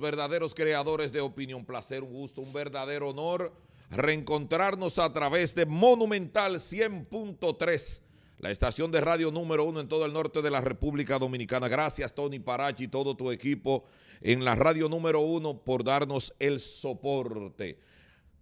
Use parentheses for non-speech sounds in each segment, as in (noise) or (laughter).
verdaderos creadores de opinión. Placer, un gusto, un verdadero honor reencontrarnos a través de Monumental 100.3, la estación de radio número uno en todo el norte de la República Dominicana. Gracias, Tony Parachi y todo tu equipo en la radio número uno por darnos el soporte.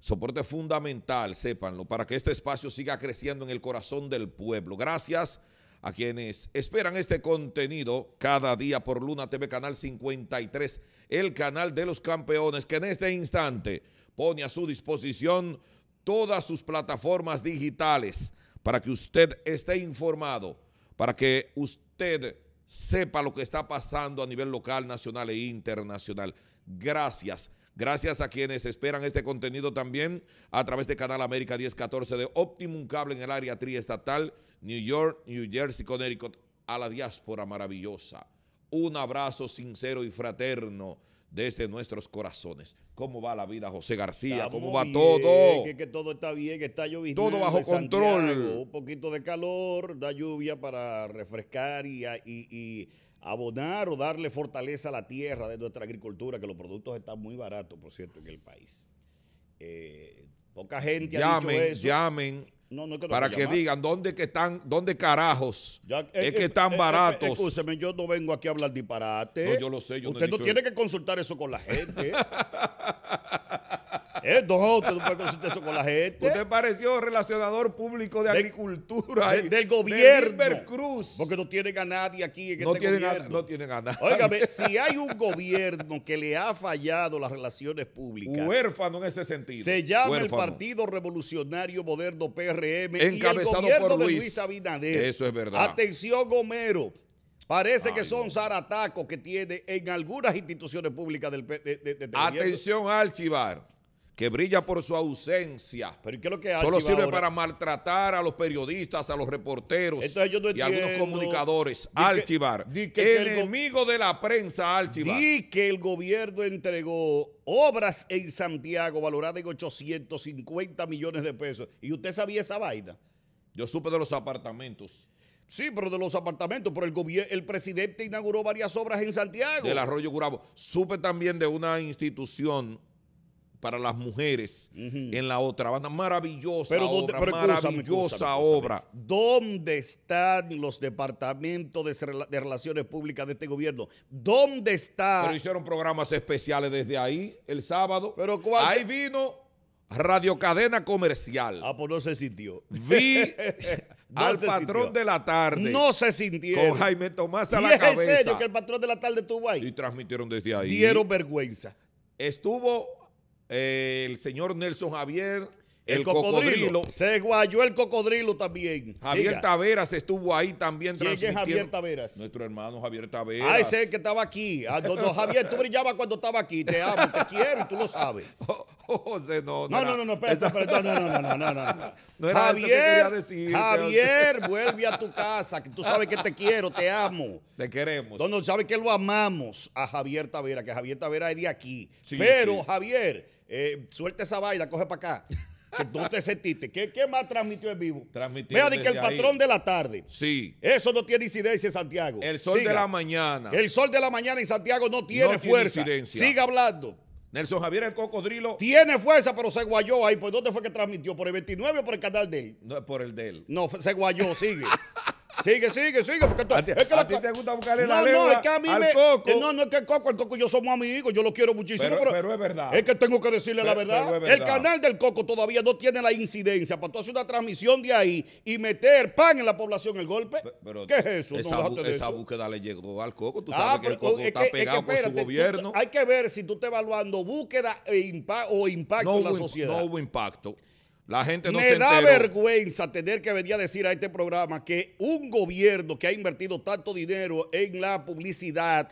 Soporte fundamental, sépanlo, para que este espacio siga creciendo en el corazón del pueblo. Gracias a quienes esperan este contenido cada día por Luna TV Canal 53, el canal de los campeones, que en este instante pone a su disposición todas sus plataformas digitales para que usted esté informado, para que usted sepa lo que está pasando a nivel local, nacional e internacional. Gracias. Gracias a quienes esperan este contenido también a través de Canal América 1014 de Optimum Cable en el área triestatal, New York, New Jersey, Connecticut, a la diáspora maravillosa. Un abrazo sincero y fraterno desde nuestros corazones. ¿Cómo va la vida, José García? ¿Cómo va todo? Que, todo está bien, que está lloviendo. Todo bajo control. un poquito de calor, da lluvia para refrescar y, y abonar o darle fortaleza a la tierra de nuestra agricultura, que los productos están muy baratos, por cierto, en el país. Eh, Poca gente llamen, ha dicho eso. Llamen, para que, digan dónde que están, dónde carajos es eh, que eh, eh, están baratos. yo no vengo aquí a hablar disparate. yo lo sé. Usted no, tiene que consultar eso con la gente. (laughs) Eh, no, usted no puede consultar eso con la gente. Usted pareció relacionador público de, agricultura. del gobierno. Cruz. Porque no tienen a nadie aquí en no este gobierno. no tienen a nadie. Óigame, si hay un gobierno que le ha fallado las relaciones públicas. Huérfano en ese sentido. Se llama el Partido Revolucionario Moderno PRM. Encabezado y el gobierno por Luis. de Luis Abinader. Eso es verdad. Atención, Homero. Parece que son zaratacos que tiene en algunas instituciones públicas del de, este Atención, Alchivar que brilla por su ausencia. ¿Pero lo que Solo sirve para maltratar a los periodistas, a los reporteros y a algunos comunicadores. el enemigo de la prensa, Alchivar. Y que el gobierno entregó obras en Santiago valoradas en 850 millones de pesos. ¿Y usted sabía esa vaina? Yo supe de los apartamentos. Sí, pero de los apartamentos, pero el, el presidente inauguró varias obras en Santiago. Del arroyo Curabo. Supe también de una institución para las mujeres en la otra banda. Maravillosa obra, maravillosa obra. ¿Dónde están los departamentos de, relaciones públicas de este gobierno? ¿Dónde está? Pero hicieron programas especiales desde ahí, el sábado. Pero Ahí vino Radio Cadena Comercial. Ah, pues no se sintió. Vi... (laughs) al patrón de la tarde. No se sintió. Con Jaime Tomás a la cabeza. es serio que el patrón de la tarde estuvo ahí. Y transmitieron desde ahí. Dieron vergüenza. Estuvo el señor Nelson Javier. El, cocodrilo. Se guayó el cocodrilo también. Javier Taveras estuvo ahí también. ¿Quién es Javier Taveras? Nuestro hermano Javier ah, Taveras. Ah, ese que estaba aquí. Ah, Javier, tú brillabas cuando estaba aquí. Te amo, te quiero y tú lo sabes. (laughs) Oh, oh, José, no. No, no, no, no, no, no, no, no, no, no. (laughs) Javier, Javier, vuelve a tu casa, que tú sabes que te quiero, te amo. Te queremos. No, no, sabes que lo amamos a Javier Taveras, que Javier Taveras es de aquí. Pero, Javier eh, suelta esa vaina, coge para acá. (laughs) Que sentiste. ¿Qué, más transmitió en vivo? Transmitió. Vea, que el patrón de la tarde. Sí. Eso no tiene incidencia en Santiago. El sol de la mañana. El sol de la mañana en Santiago no tiene fuerza. Tiene incidencia. Siga hablando. Nelson Javier el Cocodrilo. Tiene fuerza, pero se guayó ahí. ¿Por dónde fue que transmitió? ¿Por el 29 o por el canal de él? No, por el de él. No, se guayó, sigue. (laughs) Sigue, sigue, sigue. Porque a es que ti te gusta buscarle el la No, No, es que a mí me. Coco. Eh, no, no es que el coco, el coco y yo somos amigos, yo lo quiero muchísimo. Pero, es verdad. Es que tengo que decirle la verdad. El canal del coco todavía no tiene la incidencia para tú hacer una transmisión de ahí y meter pan en la población el golpe. ¿Qué es eso? Esa, búsqueda le llegó al coco. Tú ah, sabes que el coco está pegado con gobierno. hay que ver si tú estás evaluando búsqueda e o impacto en la sociedad. No hubo impacto. La gente no Me da vergüenza tener que venir a decir a este programa que un gobierno que ha invertido tanto dinero en la publicidad,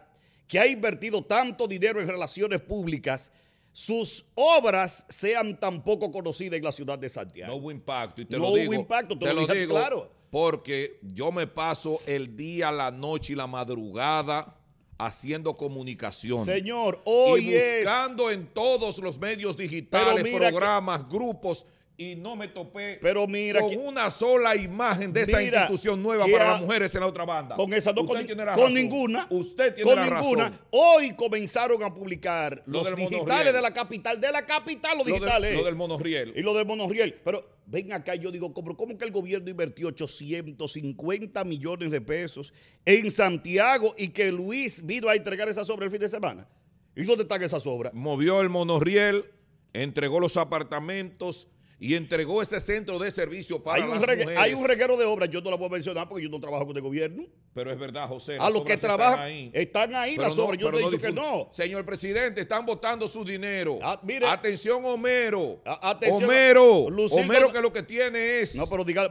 que ha invertido tanto dinero en relaciones públicas, sus obras sean tan poco conocidas en la ciudad de Santiago. No hubo impacto. te no lo digo, hubo impacto, te, lo, digo claro. Porque yo me paso el día, la noche y la madrugada haciendo comunicación. Señor, hoy y buscando en todos los medios digitales, programas, grupos y no me topé con una sola imagen de esa institución nueva para las mujeres en la otra banda. Con esas dos, con, ninguna. Usted tiene con ninguna. Hoy comenzaron a publicar los digitales de la capital, de la capital los digitales. lo del monorriel. Y lo del monorriel. Pero ven acá, yo digo, ¿cómo, ¿cómo, que el gobierno invirtió 850 millones de pesos en Santiago y que Luis vino a entregar esa sobra el fin de semana? ¿Y dónde está esa obras? Movió el monorriel, entregó los apartamentos, y entregó ese centro de servicio para hay un Hay un reguero de obras, yo no la puedo mencionar porque yo no trabajo con el gobierno. Pero es verdad, José. A los que trabajan, están ahí, están yo no he dicho que no. Señor presidente, están botando su dinero. Ah, atención, Homero. atención, Homero. Homero que lo que tiene es... No, pero diga,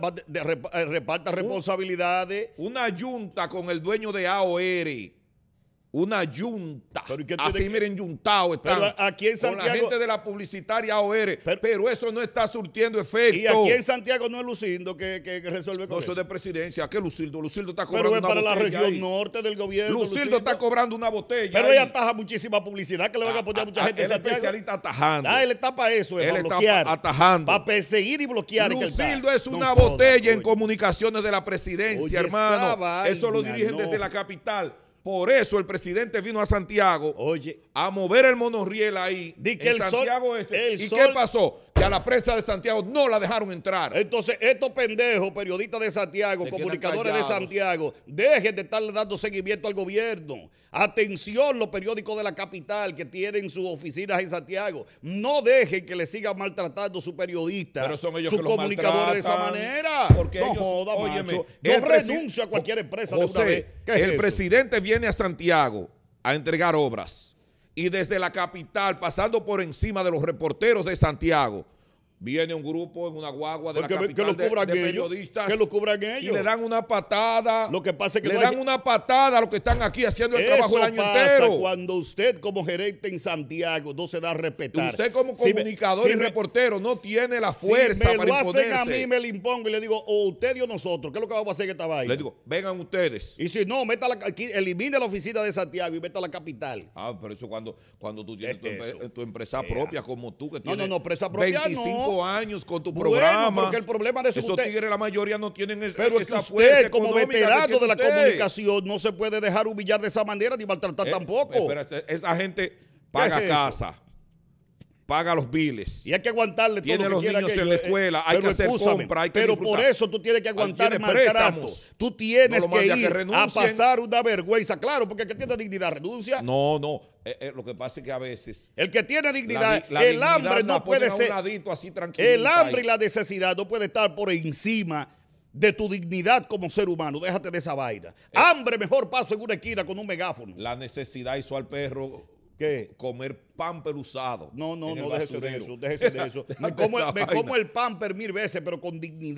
eh, reparta responsabilidades. Una, una junta con el dueño de AOR una yunta. Así miren, yuntado están pero aquí en Santiago... con la gente de la publicitaria OR. Pero... eso no está surtiendo efecto. Y aquí en Santiago no es Lucindo que, que resuelve con No, eso es de presidencia. ¿Qué Lucindo? Lucindo está cobrando pero es para la región norte del gobierno. Lucindo, está cobrando una botella. Pero ella ataja muchísima publicidad que le van a ah, poner a, ah, mucha ah, gente. Él es especialista atajando. Ah, él está para eso, él para está atajando. Para perseguir y bloquear. Lucindo es una botella en comunicaciones de la presidencia, hermano. Eso lo dirigen desde la capital. Por eso el presidente vino a Santiago a mover el monorriel ahí. Di que Santiago este. ¿Y qué pasó? que a la prensa de Santiago no la dejaron entrar. Entonces, estos pendejos, periodistas de Santiago, comunicadores de Santiago, dejen de estarle dando seguimiento al gobierno. Atención los periódicos de la capital que tienen sus oficinas en Santiago. No dejen que le sigan maltratando su periodista, Pero son ellos sus comunicadores de esa manera. Porque no joda, Yo renuncio a cualquier empresa de una vez. el presidente viene a Santiago a entregar obras y desde la capital, pasando por encima de los reporteros de Santiago, Viene un grupo en una guagua de periodistas. Que lo cubran ellos. Y le dan una patada. Lo que pasa que le dan una patada a los que están aquí haciendo el trabajo el año entero. cuando usted como gerente en Santiago no se da a respetar. Usted como comunicador y reportero no tiene la fuerza me lo hacen a mí, me lo impongo y le digo, o usted o nosotros, ¿qué es lo que vamos a hacer que esta vaina? Le digo, vengan ustedes. Y si no, meta elimine la oficina de Santiago y a la capital. Ah, pero eso cuando, cuando tú tienes tu, empresa propia como tú que tienes empresa propia años con tu programa. porque el problema de eso Esos la mayoría no tienen esa, Pero como veterano de la comunicación, no se puede dejar humillar de esa manera ni maltratar eh, tampoco. esa gente paga casa paga los biles. Y hay que aguantarle todo Tiene que los niños en la eh, escuela, hay que hacer hay que Pero por eso tú tienes que aguantar más Tú tienes que ir a pasar una vergüenza. Claro, porque el que tiene dignidad renuncia. No, no. Eh, eh, lo que pasa es que a veces... El que tiene dignidad, el hambre no puede ser... así, el hambre y la necesidad no puede estar por encima de tu dignidad como ser humano. Déjate de esa vaina. Hambre, mejor paso en una esquina con un megáfono. La necesidad hizo al perro ¿Qué? Comer pamper usado. No, no, no, déjese de eso, déjese de eso. me, como, me como el pamper mil veces, pero con dignidad.